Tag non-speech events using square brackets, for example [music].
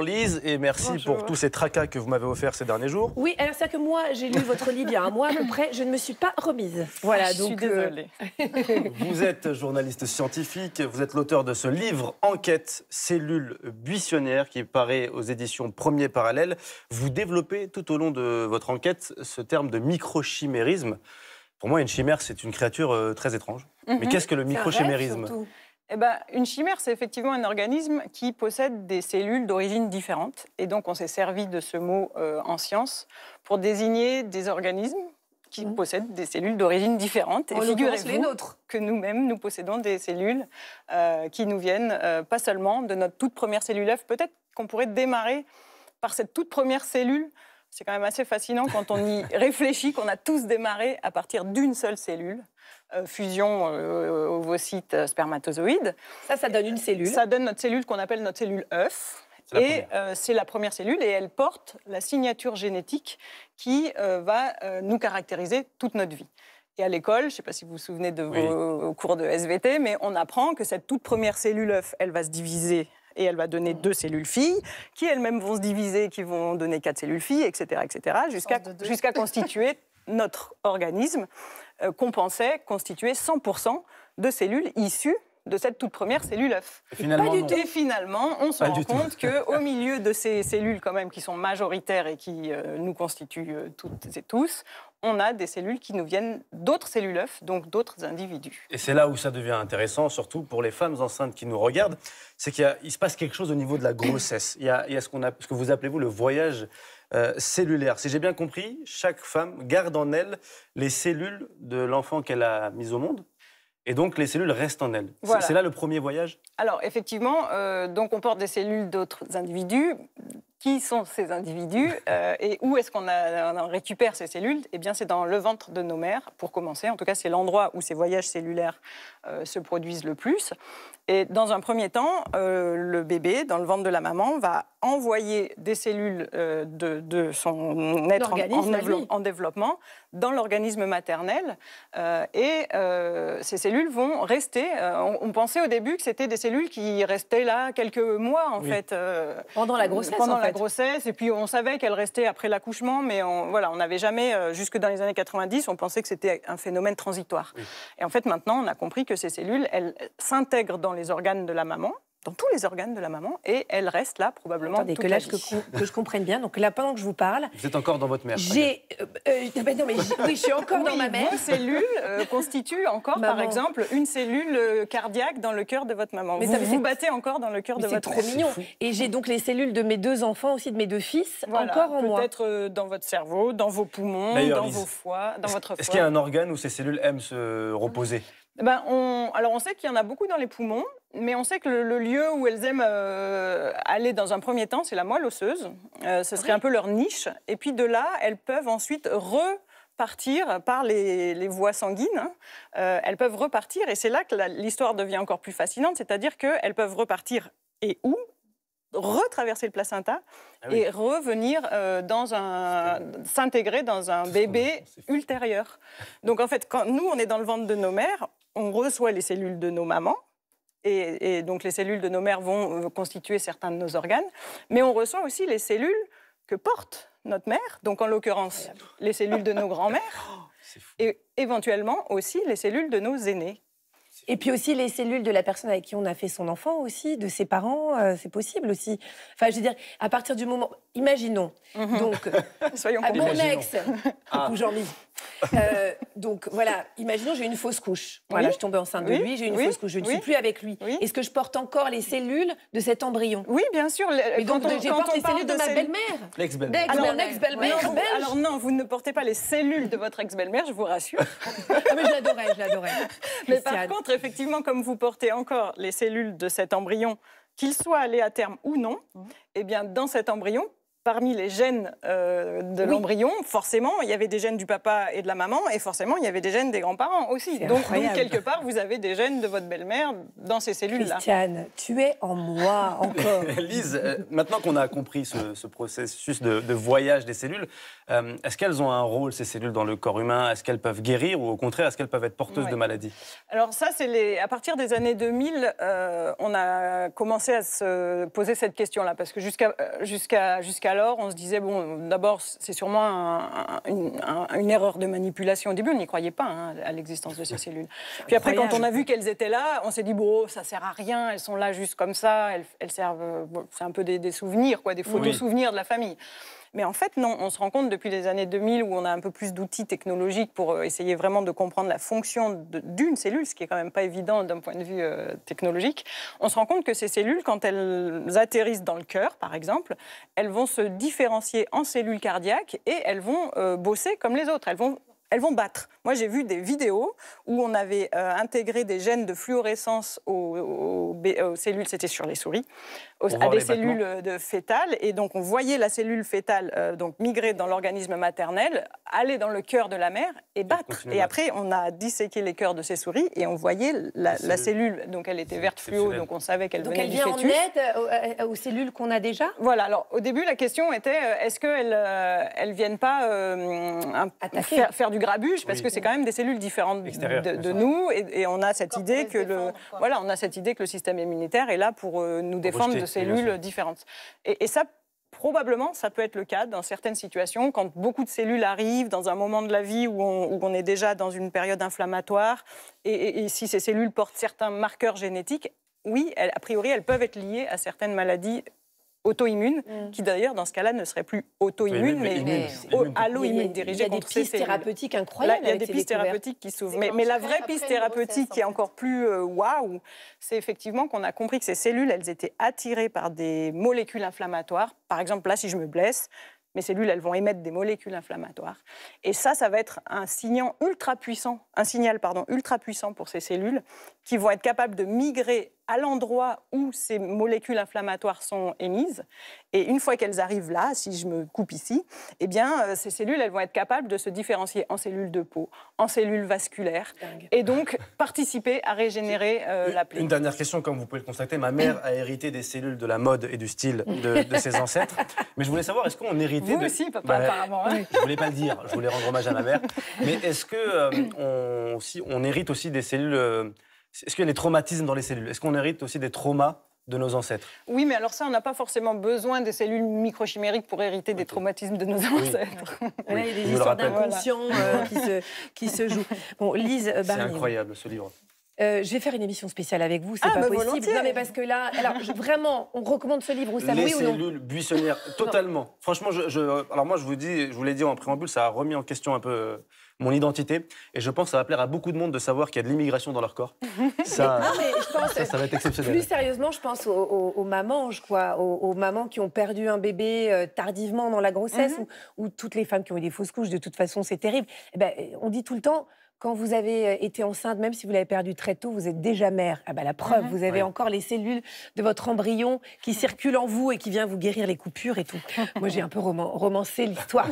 Lise et merci pour tous ces tracas que vous m'avez offerts ces derniers jours. Oui, alors c'est que moi j'ai lu votre livre il y a un mois à peu près, je ne me suis pas remise. Voilà, ah, donc euh, désolée. [laughs] vous êtes journaliste scientifique, vous êtes l'auteur de ce livre Enquête cellule buissonnières, qui paraît aux éditions Premier Parallèle. Vous développez tout au long de votre enquête ce terme de microchimérisme. Pour moi, une chimère, c'est une créature euh, très étrange. Mais mhm. qu'est-ce que le microchimérisme eh ben, une chimère, c'est effectivement un organisme qui possède des cellules d'origine différente. Et donc, on s'est servi de ce mot euh, en science pour désigner des organismes qui mmh. possèdent des cellules d'origine différente. Et figurez-vous que nous-mêmes, nous possédons des cellules euh, qui nous viennent euh, pas seulement de notre toute première cellule œuf. Peut-être qu'on pourrait démarrer par cette toute première cellule c'est quand même assez fascinant quand on y [laughs] réfléchit qu'on a tous démarré à partir d'une seule cellule. Euh, fusion euh, euh, ovocyte spermatozoïde. Ça, ça donne une cellule. Ça donne notre cellule qu'on appelle notre cellule œuf. Et c'est la première cellule et elle porte la signature génétique qui va nous caractériser toute notre vie. Et à l'école, je ne sais pas si vous vous souvenez de vos cours de SVT, mais on apprend que cette toute première cellule œuf, elle va se diviser et elle va donner deux cellules filles, qui elles-mêmes vont se diviser, qui vont donner quatre cellules filles, etc., etc., jusqu'à constituer notre organisme compensé, euh, qu'on pensait constituer 100% de cellules issues de cette toute première cellule œuf. Finalement, Et finalement, on se rend compte qu'au [laughs] milieu de ces cellules quand même qui sont majoritaires et qui euh, nous constituent euh, toutes et tous, on a des cellules qui nous viennent d'autres cellules œufs, donc d'autres individus. Et c'est là où ça devient intéressant, surtout pour les femmes enceintes qui nous regardent, c'est qu'il se passe quelque chose au niveau de la grossesse. Il y a, ce, ce que vous appelez, vous, le voyage euh, cellulaire. Si j'ai bien compris, chaque femme garde en elle les cellules de l'enfant qu'elle a mis au monde, et donc, les cellules restent en elles. C'est là le premier voyage Alors, effectivement, euh, donc on porte des cellules d'autres individus. Qui sont ces individus [laughs] euh, et où est-ce qu'on récupère ces cellules Eh bien, c'est dans le ventre de nos mères, pour commencer. En tout cas, c'est l'endroit où ces voyages cellulaires euh, se produisent le plus. Et dans un premier temps, euh, le bébé, dans le ventre de la maman, va envoyer des cellules euh, de, son être en, développement dans l'organisme maternel. Euh, et ces cellules vont rester. On, pensait au début que c'était des cellules qui restaient là quelques mois, en fait. pendant la grossesse. Pendant la grossesse. Et puis on savait qu'elles restaient après l'accouchement, mais on, voilà, on n'avait jamais, jusque dans les années 90, on pensait que c'était un phénomène transitoire. Et en fait, maintenant, on a compris que ces cellules, elles s'intègrent dans les organes de la maman dans tous les organes de la maman et elle reste là probablement. Attendez, que, je comprenne bien. Donc là, pendant que je vous parle. Vous êtes encore dans votre mère. J'ai. Euh, euh, euh, non, mais oui, je suis encore dans ma mère. Vos cellules constituent encore, par exemple, une cellule cardiaque dans le cœur de votre maman. Mais vous, ça, vous battez encore dans le cœur de votre C'est trop mignon. Et j'ai donc les cellules de mes deux enfants, aussi de mes deux fils, encore en moi. Peut-être dans votre cerveau, dans vos poumons, dans vos foies, dans votre foie. Est-ce qu'il y a un organe où ces cellules aiment se reposer ben on, alors on sait qu'il y en a beaucoup dans les poumons mais on sait que le, lieu où elles aiment euh, aller dans un premier temps, c'est la moelle osseuse. Euh, ce serait un peu leur niche. Et puis de là, elles peuvent ensuite repartir par les, voies sanguines, hein. euh, elles peuvent repartir, et c'est là que l'histoire devient encore plus fascinante, c'est-à-dire qu'elles peuvent repartir et où retraverser le placenta ah et revenir dans un s'intégrer dans un bébé ultérieur. Donc en fait, quand nous on est dans le ventre de nos mères, on reçoit les cellules de nos mamans et, donc les cellules de nos mères vont euh, constituer certains de nos organes, mais on reçoit aussi les cellules que porte notre mère, donc en l'occurrence les cellules de nos grands-mères, [laughs] oh, et éventuellement aussi les cellules de nos aînés. Et puis aussi les cellules de la personne avec qui on a fait son enfant aussi, de ses parents, euh, c'est possible aussi. Enfin, je veux dire, à partir du moment, imaginons, mhm. donc, [laughs] Soyons à mon ex, euh, donc voilà, imaginons j'ai une fausse couche. Voilà, je tombe enceinte de lui, j'ai une fausse couche, je ne suis plus avec lui. Est-ce que je porte encore les cellules de cet embryon Oui, bien sûr. Mais donc j'ai porté les cellules de, ma belle-mère. L'ex-belle-mère. Ex-belle-mère. Alors, non, vous ne portez pas les cellules de votre ex-belle-mère, je vous rassure. Ah, mais je l'adorais, je l'adorais. [laughs] Mais par contre, effectivement, comme vous portez encore les cellules de cet embryon, qu'il soit allé à terme ou non, mmh. eh bien, dans cet embryon, parmi les gènes euh, de l'embryon, forcément, il y avait des gènes du papa et de la maman, et forcément, il y avait des gènes des grands-parents aussi. Donc, quelque part, vous avez des gènes de votre belle-mère dans ces cellules-là. Christiane, tu es en moi [laughs] encore. Lise, euh, maintenant qu'on a compris ce, processus de, voyage des cellules, euh, est-ce qu'elles ont un rôle, ces cellules, dans le corps humain Est-ce qu'elles peuvent guérir ou au contraire, est-ce qu'elles peuvent être porteuses de maladies Alors ça, c'est les... à partir des années 2000, on a commencé à se poser cette question-là, parce que jusqu'à jusqu'à jusqu'à alors, on se disait, bon, d'abord, c'est sûrement une erreur de manipulation. Au début, on n'y croyait pas hein, à l'existence de ces cellules. Puis après, quand on a vu qu'elles étaient là, on s'est dit, bon, ça sert à rien, elles sont là juste comme ça, elles, servent, euh, c'est un peu des, souvenirs, quoi, des photos souvenirs de la famille. Mais en fait, non, on se rend compte depuis les années 2000 où on a un peu plus d'outils technologiques pour euh, essayer vraiment de comprendre la fonction d'une cellule, ce qui est quand même pas évident d'un point de vue euh, technologique. On se rend compte que ces cellules, quand elles atterrissent dans le cœur, par exemple, elles vont se différencier en cellules cardiaques et elles vont euh, bosser comme les autres. Elles vont elles vont battre. Moi, j'ai vu des vidéos où on avait euh, intégré des gènes de fluorescence aux, cellules, c'était sur les souris, à des cellules euh, de fétales. Et donc, on voyait la cellule fétale euh, donc, migrer dans l'organisme maternel, aller dans le cœur de la mère et battre. Et, après, on a disséqué les cœurs de ces souris et on voyait la, cellule. Donc, elle était verte fluo, donc on savait qu'elle venait elle vient en aide aux, cellules qu'on a déjà Voilà. Alors, au début, la question était est-ce qu'elles ne viennent pas faire du grabuche grabuge, parce que c'est quand même des cellules différentes de, nous, et, on a cette idée que le, voilà, on a cette idée que le système immunitaire est là pour euh, nous défendre de cellules différentes. Et, ça, Probablement, ça peut être le cas dans certaines situations, quand beaucoup de cellules arrivent dans un moment de la vie où on, est déjà dans une période inflammatoire, et, si ces cellules portent certains marqueurs génétiques, oui, a priori, elles peuvent être liées à certaines maladies auto-immune, mm. qui d'ailleurs, dans ce cas-là, ne serait plus auto-immune, mais, allo-immune, dirigée contre ces cellules. Il y a des pistes thérapeutiques incroyables. il y a des pistes thérapeutiques qui s'ouvrent. Mais, la vraie piste thérapeutique qui est encore plus euh, waouh, c'est effectivement qu'on a compris que ces cellules, elles étaient attirées par des molécules inflammatoires. Par exemple, là, si je me blesse, mes cellules, elles vont émettre des molécules inflammatoires. Et ça, ça va être un signal ultra puissant, un signal pardon, ultra puissant pour ces cellules qui vont être capables de migrer à l'endroit où ces molécules inflammatoires sont émises. Et une fois qu'elles arrivent là, si je me coupe ici, eh bien, euh, ces cellules, elles vont être capables de se différencier en cellules de peau, en cellules vasculaires, et donc participer à régénérer euh, la plaie. Une dernière question, comme vous pouvez le constater, ma mère a hérité des cellules de la mode et du style de, ses [laughs] ancêtres. Mais je voulais savoir, est-ce qu'on héritait vous aussi, papa, bah, apparemment. Hein. Je voulais pas le dire, je voulais rendre hommage à ma mère. [laughs] Mais est-ce que euh, hérite aussi des cellules est-ce qu'il y a des traumatismes dans les cellules Est-ce qu'on hérite aussi des traumas de nos ancêtres. Oui, mais alors ça, on n'a pas forcément besoin des cellules microchimériques pour hériter des traumatismes de nos ancêtres. Oui. Il y a des histoires d'inconscient euh, qui, se, jouent. Bon, Lise Barnier. Euh, C'est incroyable ce livre. Euh, je vais faire une émission spéciale avec vous, c'est ah, pas bah, possible. Non, mais parce que là, alors vraiment, on recommande ce livre, ça Les ou non buissonnières, totalement. Franchement, je, je, alors moi, je vous dis, je vous l'ai dit en préambule, ça a remis en question un peu euh, mon identité. Et je pense que ça va plaire à beaucoup de monde de savoir qu'il y a de l'immigration dans leur corps. [laughs] Ça, ça, va être exceptionnel. Plus sérieusement, je pense aux, mamans, je crois, aux, mamans qui ont perdu un bébé euh, tardivement dans la grossesse, mhm. ou, toutes les femmes qui ont eu des fausses couches, de toute façon, c'est terrible. Eh ben, on dit tout le temps, quand vous avez euh, été enceinte, même si vous l'avez perdu très tôt, vous êtes déjà mère. Ah bah la preuve, mhm. vous avez encore les cellules de votre embryon qui mhm. circulent en vous et qui vient vous guérir les coupures et tout. [laughs] Moi, j'ai un peu romancé l'histoire.